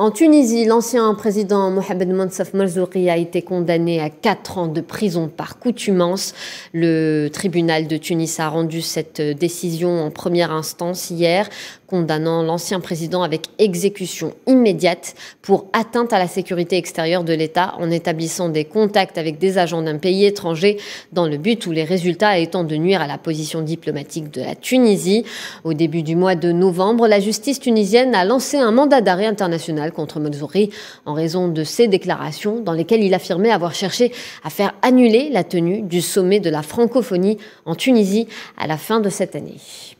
En Tunisie, l'ancien président Mohamed Mansaf Marzouki a été condamné à 4 ans de prison par coutumance. Le tribunal de Tunis a rendu cette décision en première instance hier, condamnant l'ancien président avec exécution immédiate pour atteinte à la sécurité extérieure de l'État en établissant des contacts avec des agents d'un pays étranger dans le but où les résultats étant de nuire à la position diplomatique de la Tunisie. Au début du mois de novembre, la justice tunisienne a lancé un mandat d'arrêt international contre Mossori en raison de ses déclarations dans lesquelles il affirmait avoir cherché à faire annuler la tenue du sommet de la francophonie en Tunisie à la fin de cette année.